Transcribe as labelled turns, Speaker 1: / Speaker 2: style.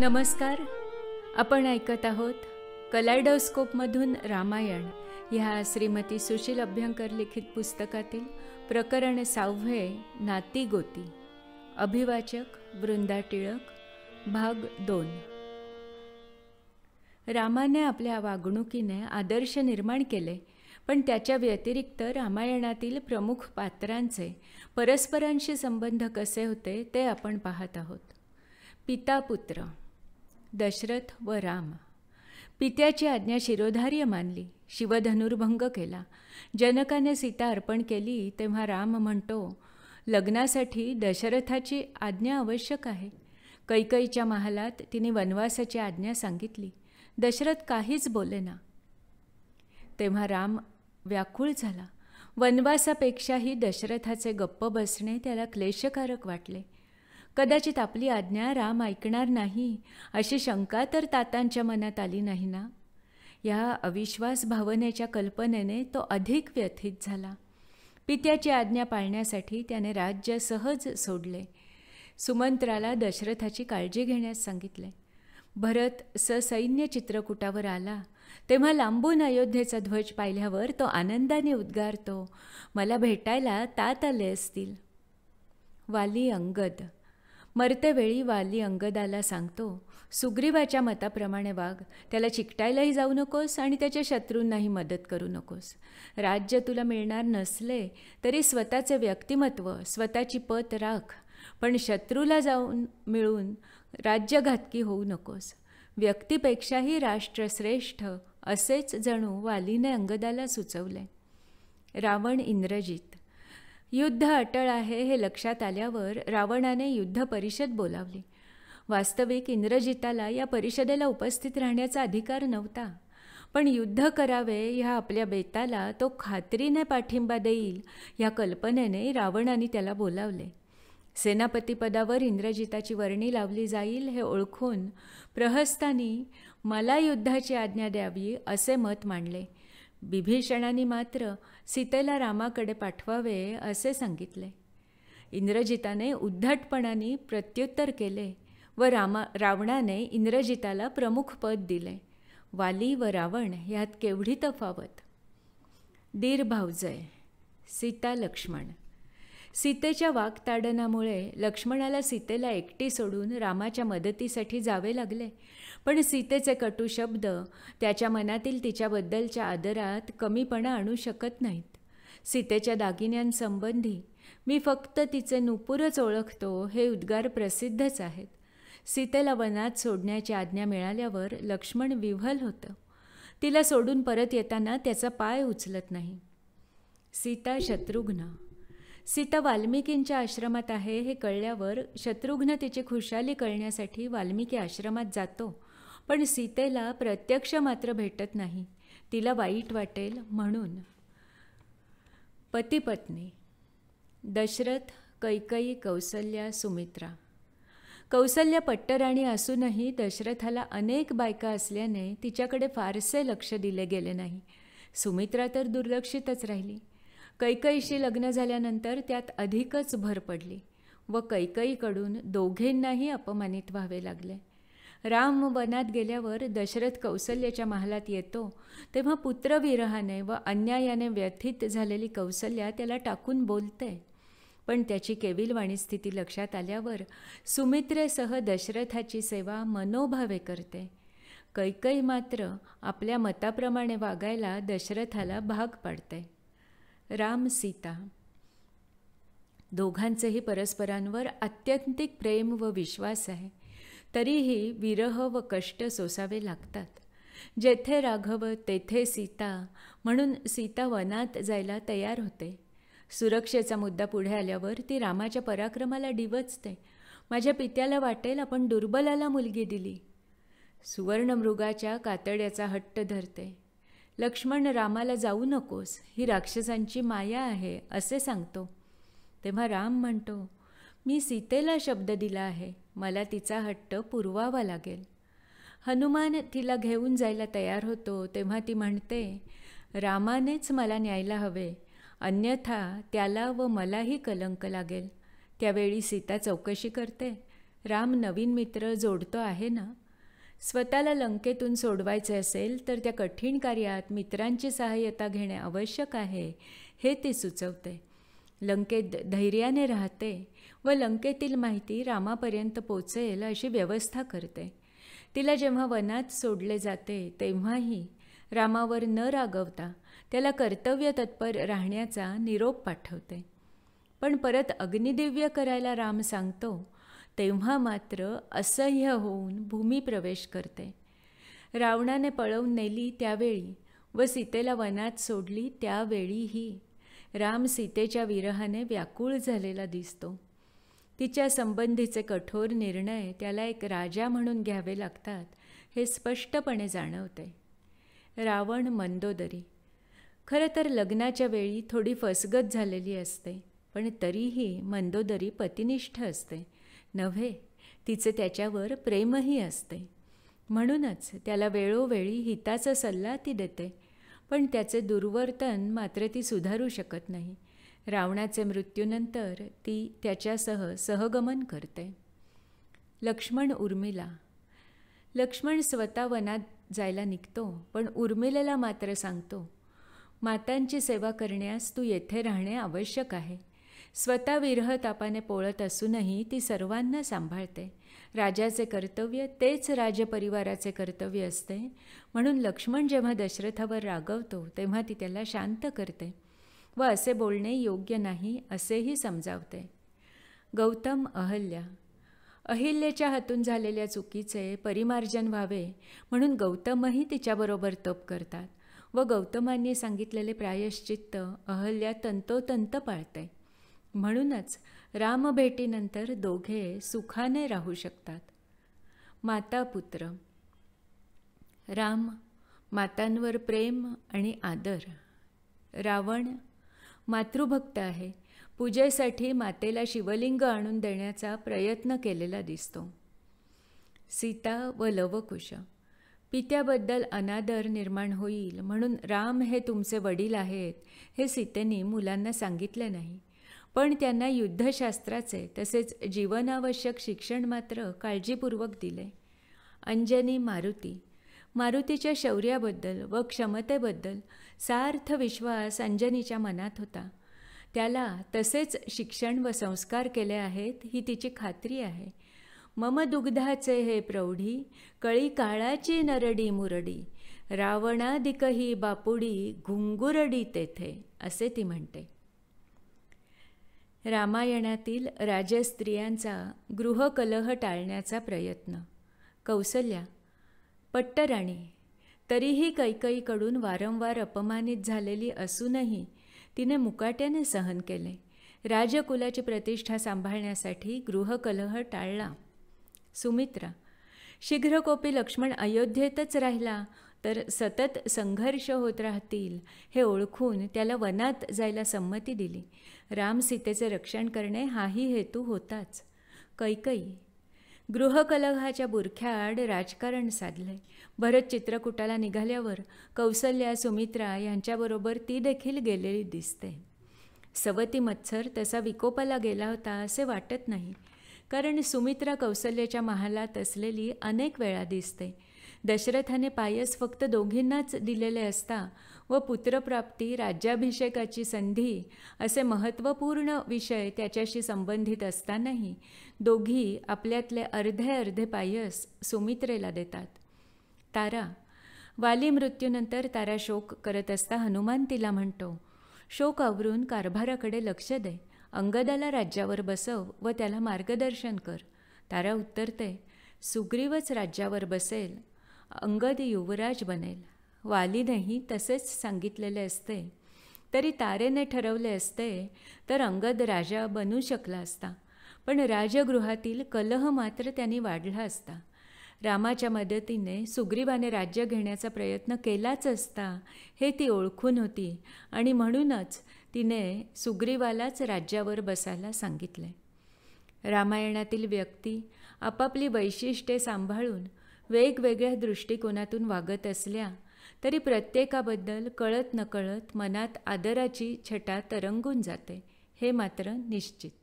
Speaker 1: नमस्कार आपण ऐकत आहोत कलायडोस्कोपमधून रामायण ह्या श्रीमती सुशील अभ्यंकर लिखित पुस्तकातील प्रकरण सावे नाती गोती अभिवाचक वृंदा टिळक भाग दोन रामाने आपल्या वागणुकीने आदर्श निर्माण केले पण त्याच्या व्यतिरिक्त रामायणातील प्रमुख पात्रांचे परस्परांशी संबंध कसे होते ते आपण पाहत आहोत पिता पुत्र दशरथ व राम पित्याची आज्ञा शिरोधार्य मानली शिवधनुर्भंग केला जनकाने सीता अर्पण केली तेव्हा राम म्हणतो लग्नासाठी दशरथाची आज्ञा आवश्यक आहे कैकईच्या महालात तिने वनवासाची आज्ञा सांगितली दशरथ काहीच बोलेना तेव्हा राम व्याकुळ झाला वनवासापेक्षाही दशरथाचे गप्प बसणे त्याला क्लेशकारक वाटले कदाचित आपली आज्ञा राम ऐकणार नाही अशी शंका तर तातांच्या मनात आली नाही ना या अविश्वास भावनेच्या कल्पनेने तो अधिक व्यथित झाला पित्याची आज्ञा पाळण्यासाठी त्याने राज्य सहज सोडले सुमंत्राला दशरथाची काळजी घेण्यास सांगितले भरत ससैन्य चित्रकूटावर आला तेव्हा लांबून अयोध्येचा ध्वज पाहिल्यावर तो आनंदाने उद्गारतो मला भेटायला तात आले असतील वाली अंगद मरतेवेळी वाली अंगदाला सांगतो सुग्रीवाच्या मताप्रमाणे वाघ त्याला चिकटायलाही जाऊ नकोस आणि त्याच्या शत्रूंनाही मदत करू नकोस राज्य तुला मिळणार नसले तरी स्वतःचे व्यक्तिमत्व स्वतःची पत राख पण शत्रूला जाऊन मिळून राज्यघातकी होऊ नकोस व्यक्तीपेक्षाही राष्ट्र श्रेष्ठ असेच जणू वालीने अंगदाला सुचवले रावण इंद्रजित युद्ध अटळ आहे हे लक्षात आल्यावर रावणाने युद्ध परिषद बोलावली वास्तविक इंद्रजिताला या परिषदेला उपस्थित राहण्याचा अधिकार नव्हता पण युद्ध करावे ह्या आपल्या बेताला तो खात्रीने पाठिंबा देईल या कल्पनेने रावणाने त्याला बोलावले सेनापतीपदावर इंद्रजिताची वर्णी लावली जाईल हे ओळखून प्रहस्तानी मला युद्धाची आज्ञा द्यावी असे मत मांडले बिभीषणाने मात्र सीतेला रामाकडे पाठवावे असे सांगितले इंद्रजिताने उद्धटपणाने प्रत्युत्तर केले व रामा रावणाने इंद्रजिताला प्रमुख पद दिले वाली व रावण ह्यात केवढी तफावत दीर भावजय, सीता लक्ष्मण सीतेच्या वाकताडनामुळे लक्ष्मणाला सीतेला एकटी सोडून रामाच्या मदतीसाठी जावे लागले पण सीतेचे कटू शब्द त्याच्या मनातील तिच्याबद्दलच्या आदरात कमीपणा आणू शकत नाहीत सीतेच्या दागिन्यांसंबंधी मी फक्त तिचे नुपूरच ओळखतो हे उद्गार प्रसिद्धच आहेत सीतेला वनात सोडण्याची आज्ञा मिळाल्यावर लक्ष्मण विव्हल होतं तिला सोडून परत येताना त्याचा पाय उचलत नाही सीता शत्रुघ्न सीता वाल्मिकींच्या आश्रमात आहे हे कळल्यावर शत्रुघ्न तिची खुशाली कळण्यासाठी वाल्मिकी आश्रमात जातो पण सीतेला प्रत्यक्ष मात्र भेटत नाही तिला वाईट वाटेल म्हणून पतीपत्नी दशरथ कैकई कौसल्या सुमित्रा कौसल्या पट्टराणी असूनही दशरथाला अनेक बायका असल्याने तिच्याकडे फारसे लक्ष दिले गेले नाही सुमित्रा तर दुर्लक्षितच राहिली कैकईशी लग्न झाल्यानंतर त्यात अधिकच भर पडली व कैकईकडून दोघेंनाही अपमानित व्हावे लागले राम वनात गेल्यावर दशरथ कौसल्याच्या महालात येतो तेव्हा पुत्रविरहाने व अन्यायाने व्यथित झालेली कौसल्या त्याला टाकून बोलते पण त्याची केविलवाणी स्थिती लक्षात आल्यावर सुमित्रेसह दशरथाची सेवा मनोभावे करते कैकई मात्र आपल्या मताप्रमाणे वागायला दशरथाला भाग पाडते राम सीता दोघांचेही परस्परांवर आत्यंतिक प्रेम व विश्वास आहे तरीही विरह व कष्ट सोसावे लागतात जेथे राघव तेथे सीता म्हणून सीता वनात जायला तयार होते सुरक्षेचा मुद्दा पुढे आल्यावर ती रामाच्या पराक्रमाला डिवचते माझ्या पित्याला वाटेल आपण दुर्बलाला मुलगी दिली सुवर्णमृगाच्या कातड्याचा हट्ट धरते लक्ष्मण रामाला जाऊ नकोस ही राक्षसांची माया आहे असे सांगतो तेव्हा राम म्हणतो मी सीतेला शब्द दिला आहे मला तिचा हट्ट पुरवावा लागेल हनुमान तिला घेऊन जायला तयार होतो तेव्हा ती म्हणते रामानेच मला न्यायला हवे अन्यथा त्याला व मलाही कलंक लागेल त्यावेळी सीता चौकशी करते राम नवीन मित्र जोडतो आहे ना स्वतःला लंकेतून सोडवायचे असेल तर त्या कठीण कार्यात मित्रांची सहाय्यता घेणे आवश्यक आहे हे ते सुचवते लंकेत धैर्याने राहते व लंकेतील माहिती रामापर्यंत पोचेल अशी व्यवस्था करते तिला जेव्हा वनात सोडले जाते तेव्हाही रामावर न रागवता त्याला कर्तव्य तत्पर राहण्याचा निरोप पाठवते पण परत अग्निदिव्य करायला राम सांगतो तेव्हा मात्र असह्य होऊन भूमी प्रवेश करते रावणाने पळवून नेली त्यावेळी व सीतेला वनात सोडली त्यावेळीही राम सीतेच्या विरहाने व्याकुळ झालेला दिसतो तिच्या संबंधीचे कठोर निर्णय त्याला एक राजा म्हणून घ्यावे लागतात हे स्पष्टपणे जाणवते रावण मंदोदरी खरं तर लग्नाच्या वेळी थोडी फसगत झालेली असते पण तरीही मंदोदरी पतिनिष्ठ असते नव्हे तिचे त्याच्यावर प्रेमही असते म्हणूनच त्याला वेळोवेळी हिताचा सल्ला ती देते पण त्याचे दुर्वर्तन मात्र ती सुधारू शकत नाही रावणाचे मृत्यूनंतर ती त्याच्यासह सहगमन करते लक्ष्मण उर्मिला लक्ष्मण स्वतः वनात जायला निघतो पण उर्मिलेला मात्र सांगतो मातांची सेवा करण्यास तू येथे राहणे आवश्यक आहे स्वतः विरह तापाने पोळत असूनही ती सर्वांना सांभाळते राजाचे कर्तव्य तेच राजपरिवाराचे कर्तव्य असते म्हणून लक्ष्मण जेव्हा दशरथावर रागवतो तेव्हा ती त्याला शांत करते व असे बोलणे योग्य नाही असेही समजावते गौतम अहल्या अहिल्याच्या हातून झालेल्या चुकीचे परिमार्जन व्हावे म्हणून गौतमही तिच्याबरोबर तप करतात व गौतमांनी सांगितलेले प्रायश्चित्त अहल्या तंतोतंत पाळते म्हणूनच रामभेटीनंतर दोघे सुखाने राहू शकतात माता पुत्र राम मातांवर प्रेम आणि आदर रावण मातृभक्त आहे पूजेसाठी मातेला शिवलिंग आणून देण्याचा प्रयत्न केलेला दिसतो सीता व लवकुश पित्याबद्दल अनादर निर्माण होईल म्हणून राम हे तुमचे वडील आहेत हे सीतेने मुलांना सांगितले नाही पण त्यांना युद्धशास्त्राचे तसेच जीवनावश्यक शिक्षण मात्र काळजीपूर्वक दिले अंजनी मारुती मारुतीच्या शौर्याबद्दल व क्षमतेबद्दल सार्थ विश्वास अंजनीच्या मनात होता त्याला तसेच शिक्षण व संस्कार केले आहेत ही तिची खात्री आहे मम दुग्धाचे हे प्रौढी कळी काळाची नरडी मुरडी रावणादिकही बापुडी घुंगुरडी तेथे असे ती म्हणते रामायणातील राजस्त्रियांचा गृहकलह टाळण्याचा प्रयत्न कौसल्या पट्टराणी तरीही कैकईकडून वारंवार अपमानित झालेली असूनही तिने मुकाट्याने सहन केले राजकुलाची प्रतिष्ठा सांभाळण्यासाठी गृहकलह टाळला सुमित्रा शीघ्रकोपी लक्ष्मण अयोध्येतच राहिला तर सतत संघर्ष होत राहतील हे ओळखून त्याला वनात जायला संमती दिली राम सीतेचे रक्षण करणे हाही हेतू होताच कैकई गृहकलहाच्या बुरख्याआड राजकारण साधले भरत चित्रकूटाला निघाल्यावर कौसल्या सुमित्रा यांच्याबरोबर ती देखील गेलेली दिसते सवती मत्सर तसा विकोपाला गेला होता असे वाटत नाही कारण सुमित्रा कौसल्याच्या महालात असलेली अनेक वेळा दिसते दशरथाने पायस फक्त दोघींनाच दिलेले असता व पुत्रप्राप्ती राज्याभिषेकाची संधी असे महत्त्वपूर्ण विषय त्याच्याशी संबंधित असतानाही दोघी आपल्यातले अर्धे अर्धे पायस सुमित्रेला देतात तारा वाली मृत्यूनंतर तारा शोक करत असता हनुमान तिला म्हणतो शोक आवरून कारभाराकडे लक्ष दे अंगदाला राज्यावर बसव व त्याला मार्गदर्शन कर तारा उत्तरते सुग्रीवच राज्यावर बसेल अंगद युवराज बनेल वालीनेही तसेच सांगितलेले असते तरी तारेने ठरवले असते तर अंगद राजा बनू शकला असता पण राजगृहातील कलह मात्र त्यांनी वाढला असता रामाच्या मदतीने सुग्रीवाने राज्य घेण्याचा प्रयत्न केलाच असता हे ती ओळखून होती आणि म्हणूनच तिने सुग्रीवालाच राज्यावर बसायला सांगितले रामायणातील व्यक्ती आपापली वैशिष्ट्ये सांभाळून वेगवेगळ्या दृष्टिकोनातून वागत असल्या तरी प्रत्येकाबद्दल कळत नकळत मनात आदराची छटा तरंगून जाते हे मात्र निश्चित